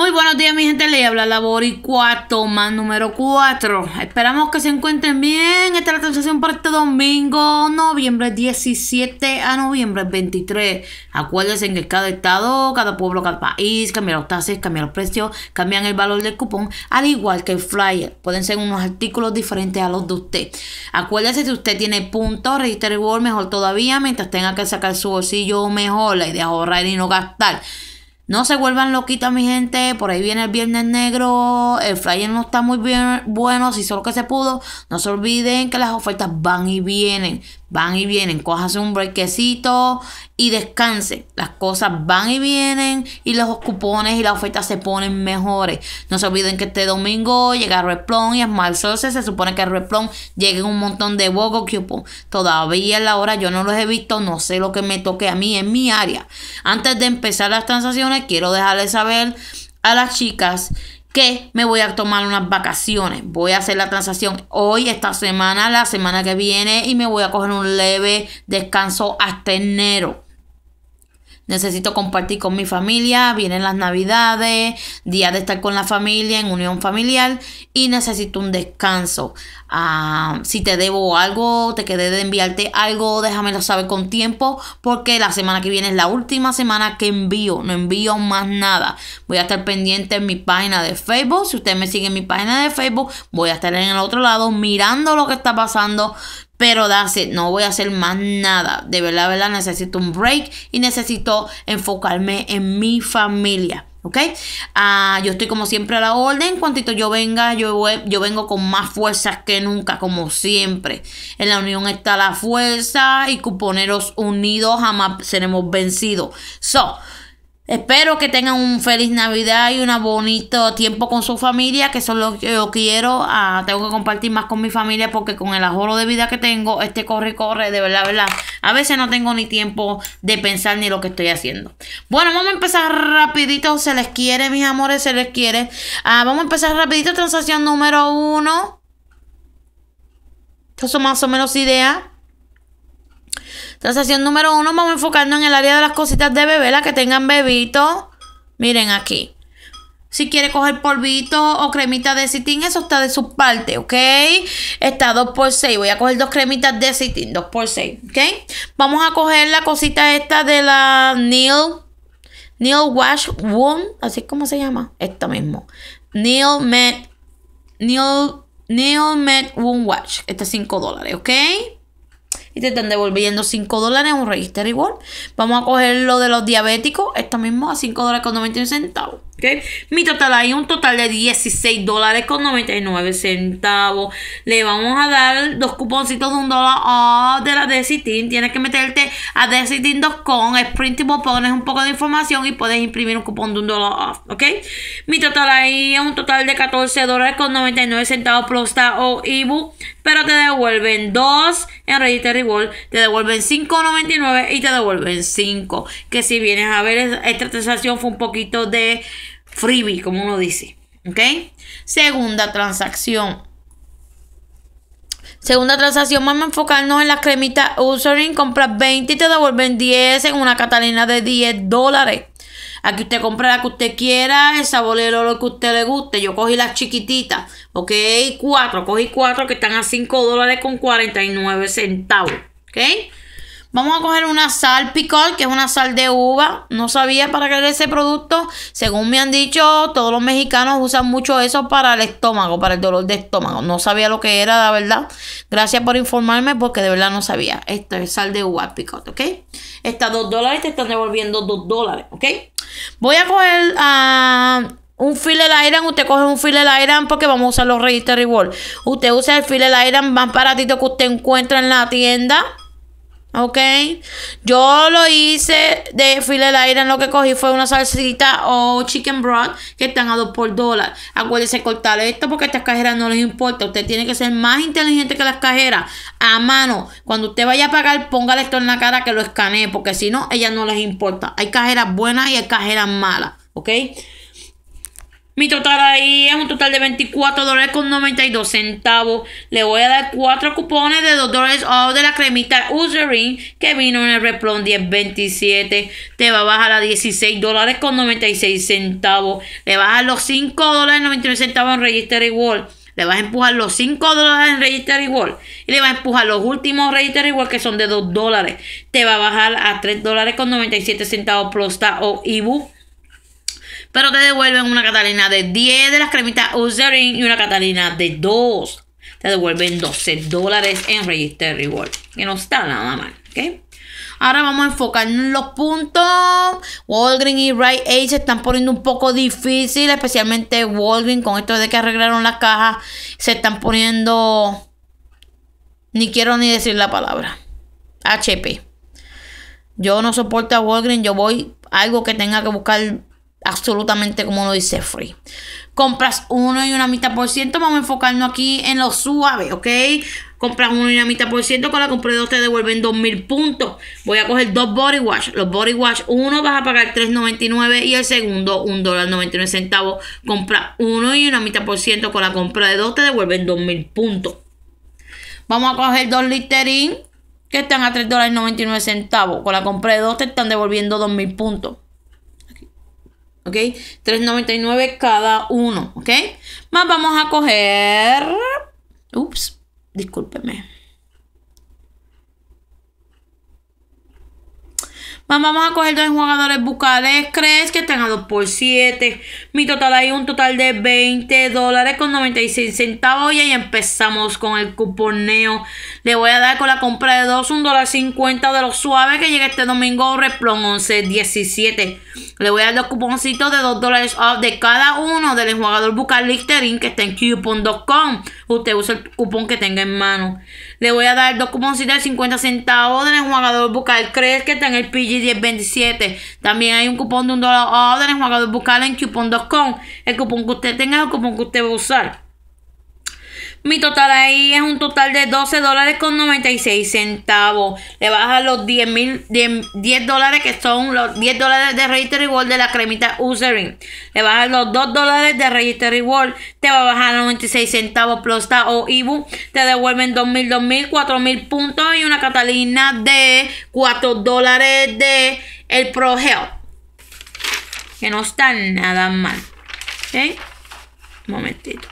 Muy buenos días, mi gente. le habla Labor y Boricua, más número 4. Esperamos que se encuentren bien. Esta es la transacción para este domingo, noviembre 17 a noviembre 23. Acuérdense en que cada estado, cada pueblo, cada país cambia los tasas, cambia los precios, cambian el valor del cupón, al igual que el flyer. Pueden ser unos artículos diferentes a los de usted. Acuérdese si usted tiene puntos, el mejor todavía, mientras tenga que sacar su bolsillo mejor. La idea de ahorrar y no gastar. No se vuelvan loquitas, mi gente. Por ahí viene el Viernes Negro. El flyer no está muy bien bueno. Si solo que se pudo. No se olviden que las ofertas van y vienen van y vienen, cójase un brequecito y descanse. Las cosas van y vienen y los cupones y las ofertas se ponen mejores. No se olviden que este domingo llega Replon y Smart Sources. Se supone que Replon llegue un montón de Bogo Coupon. Todavía en la hora yo no los he visto, no sé lo que me toque a mí en mi área. Antes de empezar las transacciones, quiero dejarles saber a las chicas que me voy a tomar unas vacaciones. Voy a hacer la transacción hoy, esta semana, la semana que viene y me voy a coger un leve descanso hasta enero necesito compartir con mi familia, vienen las navidades, días de estar con la familia, en unión familiar y necesito un descanso. Ah, si te debo algo, te quedé de enviarte algo, déjamelo saber con tiempo porque la semana que viene es la última semana que envío, no envío más nada. Voy a estar pendiente en mi página de Facebook, si usted me sigue en mi página de Facebook, voy a estar en el otro lado mirando lo que está pasando, pero date, no voy a hacer más nada. De verdad, de verdad, necesito un break y necesito enfocarme en mi familia. ¿Ok? Ah, yo estoy como siempre a la orden. Cuantito yo venga, yo, yo vengo con más fuerzas que nunca, como siempre. En la unión está la fuerza y cuponeros unidos jamás seremos vencidos. So, Espero que tengan un feliz Navidad y un bonito tiempo con su familia, que eso es lo que yo quiero. Ah, tengo que compartir más con mi familia porque con el ahorro de vida que tengo, este corre y corre, de verdad, verdad. A veces no tengo ni tiempo de pensar ni lo que estoy haciendo. Bueno, vamos a empezar rapidito. Se les quiere, mis amores, se les quiere. Ah, vamos a empezar rapidito. Transacción número uno. Esto son más o menos ideas. Transacción número uno, vamos enfocando en el área de las cositas de bebé, las que tengan bebito. Miren aquí. Si quiere coger polvito o cremita de citín, eso está de su parte, ¿ok? Está 2x6. Voy a coger dos cremitas de citín, 2 por ¿ok? Vamos a coger la cosita esta de la Neil. Neil Wash Wound, así es como se llama. Esto mismo. Neil Med. Neil. Neil Med Wound Wash. Este es 5 dólares, ¿ok? y te están devolviendo 5 dólares en un register igual. Vamos a coger lo de los diabéticos, esto mismo a 5 dólares con 91 centavos. ¿Ok? Mi total ahí un total de 16 dólares con 99 centavos. Le vamos a dar dos cuponcitos de un dólar de la Desitin. Tienes que meterte a y vos pones un poco de información y puedes imprimir un cupón de un dólar off, ¿ok? Mi total ahí es un total de 14 dólares con 99 centavos Prosta o ebook pero te devuelven 2 en Reddit Revolt, te devuelven 5.99 y te devuelven 5. Que si vienes a ver, esta transacción fue un poquito de freebie, como uno dice. ¿Ok? Segunda transacción. Segunda transacción, vamos a enfocarnos en las cremitas Ushering. Compras 20 y te devuelven 10 en una Catalina de 10 dólares. Aquí usted compra la que usted quiera, el sabor lo lo que usted le guste. Yo cogí las chiquititas, ok, cuatro, cogí cuatro que están a cinco dólares con 49 centavos, ok. Vamos a coger una sal picot que es una sal de uva. No sabía para qué era ese producto. Según me han dicho, todos los mexicanos usan mucho eso para el estómago, para el dolor de estómago. No sabía lo que era, la verdad. Gracias por informarme, porque de verdad no sabía. Esto es sal de uva picot ¿ok? Está 2 dólares, te están devolviendo 2 dólares, ¿ok? Voy a coger a... Ah, un file iron, usted coge un file iron porque vamos a usar los register reward. Usted usa el file iron más baratito que usted encuentra en la tienda. ¿Ok? Yo lo hice de file de aire. Lo que cogí fue una salsita o chicken broth que están a 2 por dólar. Acuérdense cortar esto porque a estas cajeras no les importa. Usted tiene que ser más inteligente que las cajeras. A mano. Cuando usted vaya a pagar, póngale esto en la cara que lo escanee. Porque si no, ellas no les importa. Hay cajeras buenas y hay cajeras malas. ¿Ok? Mi total ahí es un total de 24 dólares con 92 centavos. Le voy a dar 4 cupones de 2 dólares de la cremita Userin que vino en el Replon 1027. Te va a bajar a 16 dólares con 96 centavos. Le a los 5 dólares 99 centavos en register Wall le vas a empujar los 5 dólares en Register World. y le vas a empujar los últimos Register World que son de 2 dólares. Te va a bajar a 3 dólares con 97 centavos Prosta o Ibu. Pero te devuelven una Catalina de 10 de las cremitas Userin y una Catalina de 2. Te devuelven 12 dólares en Register Reward. Que no está nada mal, ¿ok? Ahora vamos a enfocarnos en los puntos. Walgreens y Rite Aid se están poniendo un poco difícil, especialmente Walgreens con esto de que arreglaron las cajas. Se están poniendo... Ni quiero ni decir la palabra. HP. Yo no soporto a Walgreens, yo voy algo que tenga que buscar absolutamente como lo dice Free. Compras uno y una mitad por ciento. Vamos a enfocarnos aquí en lo suave, ¿ok? Compras uno y una mitad por ciento. Con la compra de dos te devuelven 2.000 puntos. Voy a coger dos body wash. Los body wash, uno vas a pagar 3.99 y el segundo $1.99. dólar 99 centavos. Compra uno y una mitad por ciento. Con la compra de dos te devuelven 2.000 puntos. Vamos a coger dos Listerine que están a $3.99 dólares centavos. Con la compra de dos te están devolviendo 2.000 puntos. ¿ok? 3.99 cada uno, ¿ok? Más vamos a coger... Ups, discúlpeme. Vamos a coger dos jugadores bucales. ¿Crees que tengan dos 2 por 7? Mi total hay un total de 20 dólares con 96 centavos. Y ahí empezamos con el cuponeo. Le voy a dar con la compra de dos, un dólar 50 de los suaves que llega este domingo. Replon 11, 17. Le voy a dar dos cuponcitos de 2 dólares off de cada uno del jugador bucal Listerin que está en coupon.com. Usted usa el cupón que tenga en mano. Le voy a dar dos de 50 centavos de jugador bucal. ¿Crees que está en el PG1027? También hay un cupón de un dólar ah, en del enjuagador bucal en coupon.com. El cupón que usted tenga es el cupón que usted va a usar. Mi total ahí es un total de 12 dólares con 96 centavos. Le bajas los 10, 10, dólares que son los 10 dólares de Register Reward de la cremita Userin. Le bajas los 2 dólares de Register Reward. Te va a bajar 96 centavos plus o IBU. Te devuelven 2.000, 2.000, 4.000 puntos y una catalina de 4 dólares de el Pro Que no está nada mal. ¿Ok? Un momentito.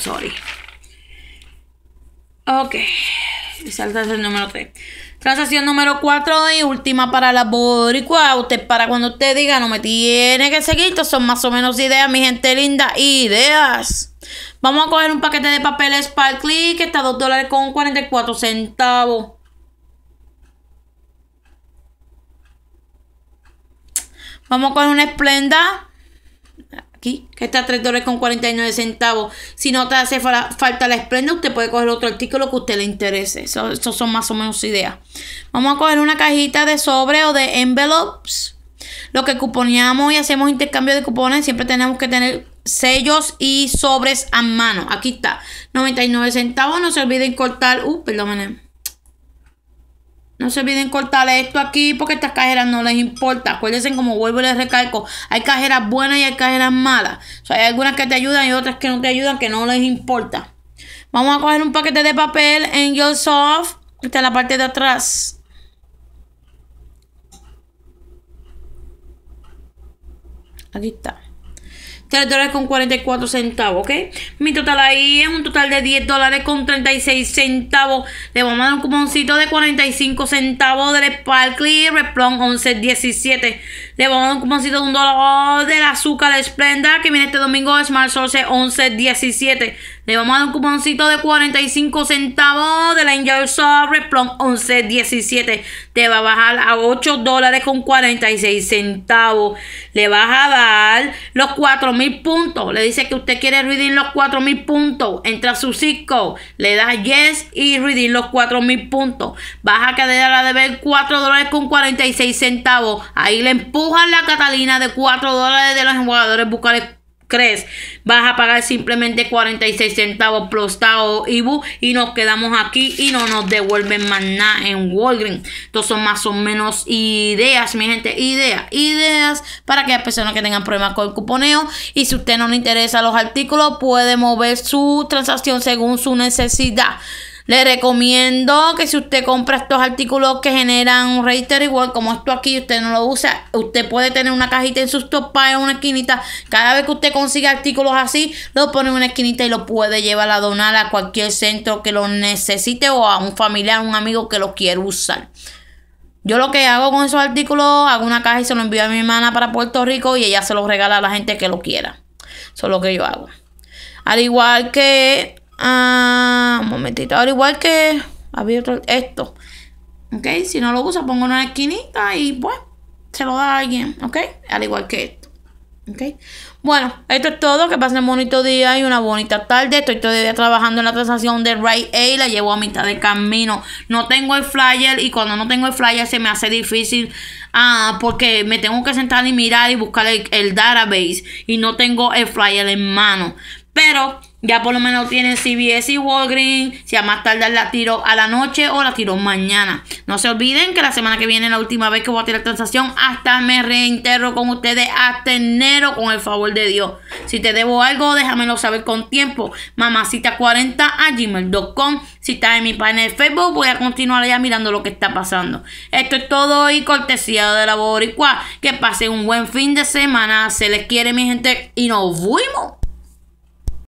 Sorry. Ok. Saltas el número 3. Transacción número 4 y última para la boricua. Usted para cuando usted diga no me tiene que seguir. Estos son más o menos ideas, mi gente linda. Ideas. Vamos a coger un paquete de papel Sparkly que está a 2 dólares con 44 centavos. Vamos a una esplenda aquí, que está a 3 dólares con 49 centavos. Si no te hace falta la esplenda, usted puede coger otro artículo que a usted le interese. esos son más o menos ideas. Vamos a coger una cajita de sobre o de envelopes. Lo que cuponeamos y hacemos intercambio de cupones, siempre tenemos que tener sellos y sobres a mano. Aquí está, 99 centavos. No se olviden cortar. Uh, perdónenme no se olviden cortarle esto aquí porque estas cajeras no les importa. Acuérdense, como vuelvo y les recalco, hay cajeras buenas y hay cajeras malas. hay algunas que te ayudan y otras que no te ayudan, que no les importa. Vamos a coger un paquete de papel en Soft. Esta es la parte de atrás. Aquí está. 3 dólares con 44 centavos, ¿ok? Mi total ahí es un total de 10 dólares con 36 centavos. Le vamos a dar un cuponcito de 45 centavos del Sparkly Replon 1117. Le vamos a un cuponcito de un dólar del azúcar de Splenda que viene este domingo, es marzo 11, Le vamos a dar un cuponcito de 45 centavos de la Angel Soft Replon 1117. Te va a bajar a 8 dólares con 46 centavos. Le vas a dar los 4.000 mil puntos. Le dice que usted quiere redeem los 4.000 mil puntos. Entra a su Cisco. Le das yes y redeem los 4.000 mil puntos. Baja a quedar a deber 4 dólares con 46 centavos. Ahí le empuja la Catalina de 4 dólares de los jugadores Bucales Cres. Vas a pagar simplemente 46 centavos prostado Ibu y nos quedamos aquí y no nos devuelven más nada en Walgreens. Entonces son más o menos ideas, mi gente, ideas, ideas para que aquellas personas que tengan problemas con el cuponeo. Y si usted no le interesa los artículos, puede mover su transacción según su necesidad. Le recomiendo que si usted compra estos artículos que generan un register igual como esto aquí, usted no lo usa, usted puede tener una cajita en sus topas en una esquinita. Cada vez que usted consiga artículos así, lo pone en una esquinita y lo puede llevar a donar a cualquier centro que lo necesite o a un familiar, un amigo que lo quiera usar. Yo lo que hago con esos artículos, hago una caja y se lo envío a mi hermana para Puerto Rico y ella se los regala a la gente que lo quiera. Eso es lo que yo hago. Al igual que Ah, un momentito. Ahora igual que abierto esto. ¿Ok? Si no lo usa, pongo en una esquinita y pues se lo da a alguien. ¿Ok? Al igual que esto. ¿Ok? Bueno, esto es todo. Que pasen un bonito día y una bonita tarde. Estoy todavía trabajando en la transacción de Ray A. La llevo a mitad de camino. No tengo el flyer y cuando no tengo el flyer se me hace difícil. Ah, porque me tengo que sentar y mirar y buscar el, el database. Y no tengo el flyer en mano. Pero ya por lo menos tienen CBS y Walgreens. Si a más tardar la tiro a la noche o la tiro mañana. No se olviden que la semana que viene la última vez que voy a tirar transacción. Hasta me reinterro con ustedes hasta enero con el favor de Dios. Si te debo algo, déjamelo saber con tiempo. Mamacita40 a gmail.com. Si estás en mi panel de Facebook, voy a continuar allá mirando lo que está pasando. Esto es todo y cortesía de la Boricua. Que pasen un buen fin de semana. Se les quiere, mi gente. Y nos fuimos.